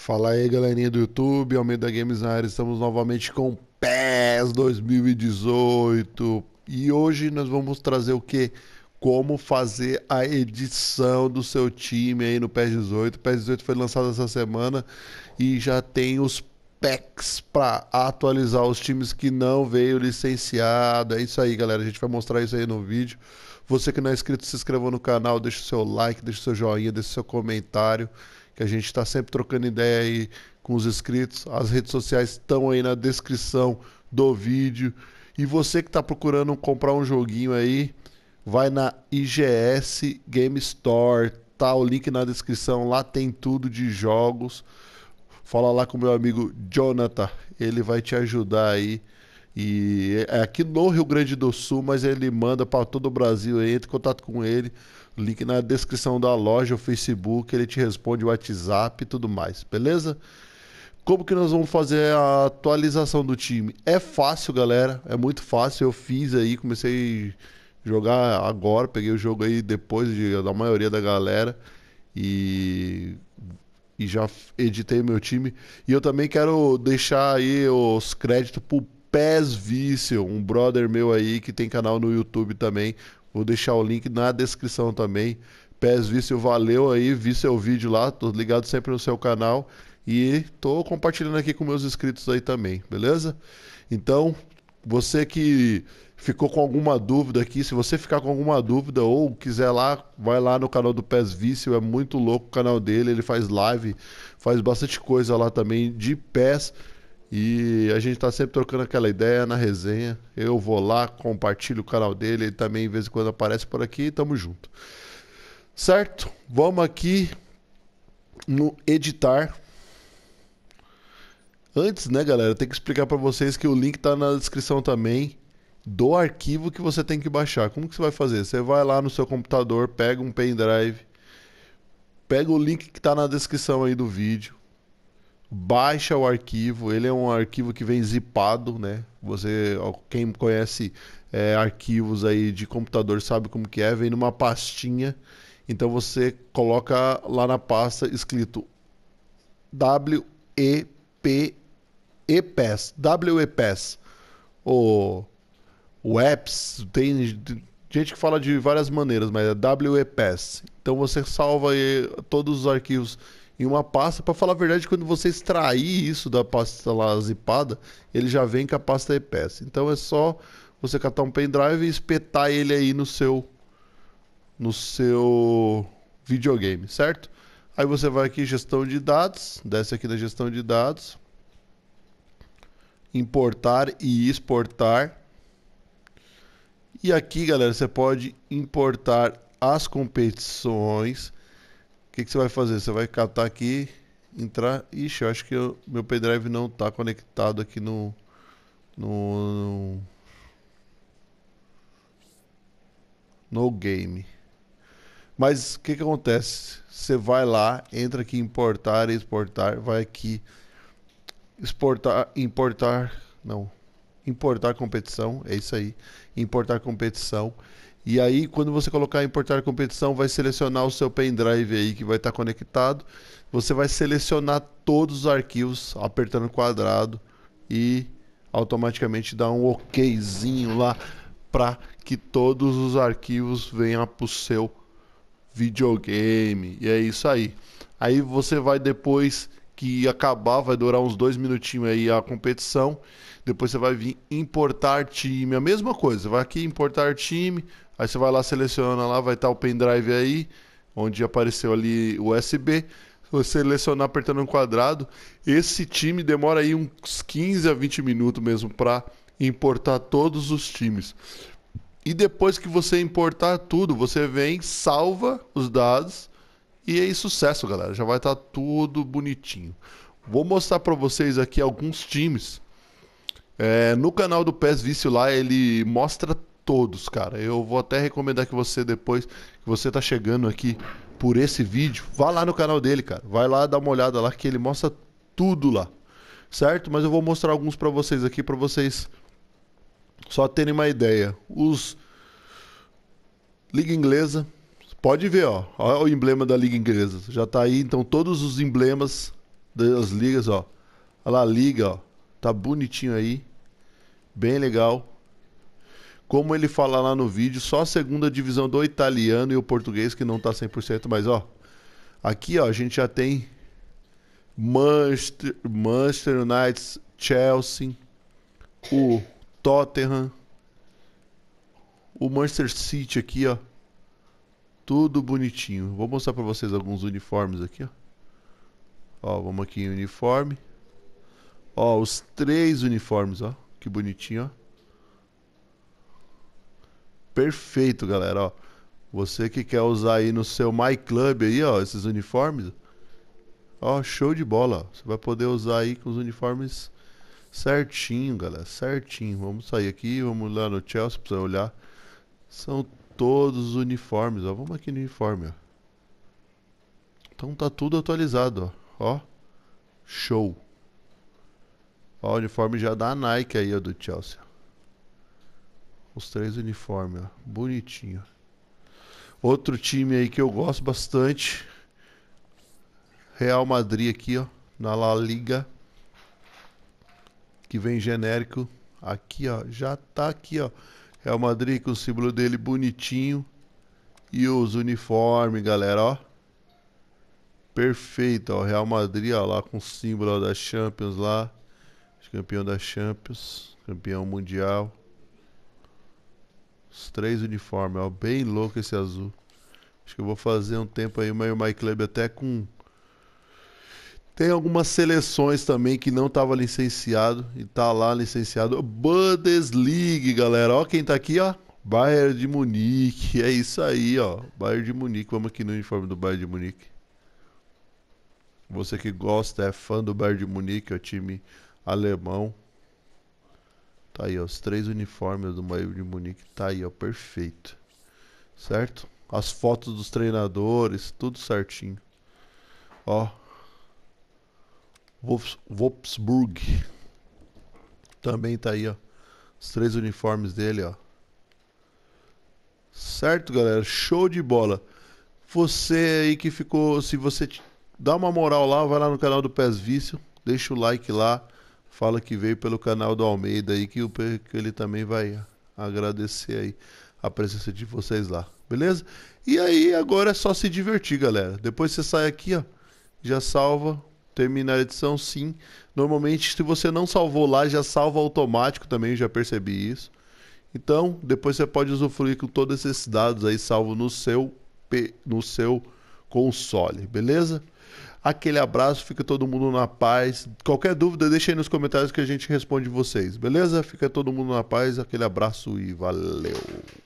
Fala aí, galerinha do YouTube, Almeida Games na área, estamos novamente com PES 2018. E hoje nós vamos trazer o que? Como fazer a edição do seu time aí no PES 18. O PES 18 foi lançado essa semana e já tem os packs para atualizar os times que não veio licenciado. É isso aí, galera. A gente vai mostrar isso aí no vídeo. Você que não é inscrito, se inscreva no canal, deixa o seu like, deixa o seu joinha, deixa o seu comentário que a gente está sempre trocando ideia aí com os inscritos. As redes sociais estão aí na descrição do vídeo. E você que está procurando comprar um joguinho aí, vai na IGS Game Store, tá o link na descrição, lá tem tudo de jogos. Fala lá com meu amigo Jonathan, ele vai te ajudar aí. E é aqui no Rio Grande do Sul, mas ele manda para todo o Brasil entre em contato com ele. Link na descrição da loja, o Facebook, ele te responde o WhatsApp e tudo mais, beleza? Como que nós vamos fazer a atualização do time? É fácil, galera, é muito fácil. Eu fiz aí, comecei a jogar agora, peguei o jogo aí depois de, da maioria da galera e e já editei meu time. E eu também quero deixar aí os créditos pro Pés Vício, um brother meu aí que tem canal no YouTube também. Vou deixar o link na descrição também. Pés Vício, valeu aí, vi seu vídeo lá, tô ligado sempre no seu canal e tô compartilhando aqui com meus inscritos aí também, beleza? Então, você que ficou com alguma dúvida aqui, se você ficar com alguma dúvida ou quiser lá, vai lá no canal do Pés Vício, é muito louco o canal dele, ele faz live, faz bastante coisa lá também de pés. E a gente está sempre trocando aquela ideia na resenha. Eu vou lá, compartilho o canal dele, ele também de vez em quando aparece por aqui e tamo junto. Certo? Vamos aqui no editar. Antes, né, galera, tem que explicar para vocês que o link tá na descrição também do arquivo que você tem que baixar. Como que você vai fazer? Você vai lá no seu computador, pega um pendrive, pega o link que tá na descrição aí do vídeo, baixa o arquivo, ele é um arquivo que vem zipado, né? Você, quem conhece é, arquivos aí de computador sabe como que é, vem numa pastinha. Então você coloca lá na pasta escrito WEP EPES, WEPES, ou WEPS, tem gente que fala de várias maneiras, mas é WEPES. Então você salva todos os arquivos em uma pasta. Para falar a verdade, quando você extrair isso da pasta lá zipada, ele já vem com a pasta EPS. Então é só você catar um pendrive e espetar ele aí no seu no seu videogame, certo? Aí você vai aqui em gestão de dados, desce aqui na gestão de dados, importar e exportar. E aqui, galera, você pode importar as competições que, que você vai fazer? Você vai catar aqui, entrar. Ixi, eu acho que eu, meu pendrive não está conectado aqui no. No. No, no game. Mas o que, que acontece? Você vai lá, entra aqui em importar, exportar, vai aqui exportar, importar, não, importar competição, é isso aí, importar competição e aí, quando você colocar importar competição, vai selecionar o seu pendrive aí que vai estar tá conectado. Você vai selecionar todos os arquivos apertando quadrado e automaticamente dá um okzinho lá para que todos os arquivos venham para o seu videogame. E é isso aí. Aí você vai depois que acabar, vai durar uns dois minutinhos aí a competição. Depois você vai vir importar time, a mesma coisa. Vai aqui importar time, Aí você vai lá, seleciona lá, vai estar o pendrive aí, onde apareceu ali o USB. Você selecionar apertando um quadrado. Esse time demora aí uns 15 a 20 minutos mesmo para importar todos os times. E depois que você importar tudo, você vem, salva os dados e é sucesso, galera. Já vai estar tá tudo bonitinho. Vou mostrar para vocês aqui alguns times. É, no canal do PES Vício lá, ele mostra todos, cara. Eu vou até recomendar que você depois que você tá chegando aqui por esse vídeo, vá lá no canal dele, cara. Vai lá dar uma olhada lá que ele mostra tudo lá. Certo? Mas eu vou mostrar alguns para vocês aqui para vocês só terem uma ideia. Os Liga Inglesa, pode ver, ó. Olha o emblema da Liga Inglesa. Já tá aí, então todos os emblemas das ligas, ó. Olha lá a liga, ó. Tá bonitinho aí. Bem legal. Como ele fala lá no vídeo, só a segunda divisão do italiano e o português que não tá 100%, mas ó, aqui ó, a gente já tem Manchester, Manchester United, Chelsea, o Tottenham, o Manchester City aqui, ó. Tudo bonitinho. Vou mostrar para vocês alguns uniformes aqui, ó. Ó, vamos aqui em uniforme. Ó, os três uniformes, ó. Que bonitinho, ó perfeito, galera, ó. Você que quer usar aí no seu My Club aí, ó, esses uniformes, ó, show de bola. Você vai poder usar aí com os uniformes certinho, galera, certinho. Vamos sair aqui, vamos lá no Chelsea pra você olhar. São todos os uniformes, ó. Vamos aqui no uniforme, ó. Então tá tudo atualizado, ó. ó. Show. Ó, o uniforme já da Nike aí, ó, do Chelsea. Os três uniformes, ó. Bonitinho. Outro time aí que eu gosto bastante. Real Madrid aqui, ó. Na La Liga. Que vem genérico. Aqui, ó. Já tá aqui, ó. Real Madrid com o símbolo dele bonitinho. E os uniformes, galera, ó. Perfeito, ó. Real Madrid, ó, lá com o símbolo ó, da Champions lá. Campeão da Champions. Campeão mundial três uniformes, ó, bem louco esse azul. Acho que eu vou fazer um tempo aí, mas o My Club até com... Tem algumas seleções também que não tava licenciado e tá lá licenciado. Bundesliga, galera. Ó quem tá aqui, ó. Bayern de Munique. É isso aí, ó. Bayern de Munique. Vamos aqui no uniforme do Bayern de Munique. Você que gosta, é fã do Bayern de Munique, é o time alemão. Tá aí, ó, os três uniformes do Bayern de Munique tá aí, ó, perfeito. Certo? As fotos dos treinadores, tudo certinho. Ó. Wopsburg Wolfsburg. Também tá aí, ó. Os três uniformes dele, ó. Certo, galera? Show de bola. Você aí que ficou, se você dá uma moral lá, vai lá no canal do Pés Vício, deixa o like lá. Fala que veio pelo canal do Almeida aí, que, o, que ele também vai agradecer aí a presença de vocês lá, beleza? E aí, agora é só se divertir, galera. Depois você sai aqui, ó, já salva, termina a edição sim. Normalmente, se você não salvou lá, já salva automático também, já percebi isso. Então, depois você pode usufruir com todos esses dados aí salvo no seu no seu console, beleza? Aquele abraço, fica todo mundo na paz. Qualquer dúvida, deixa aí nos comentários que a gente responde vocês, beleza? Fica todo mundo na paz, aquele abraço e valeu!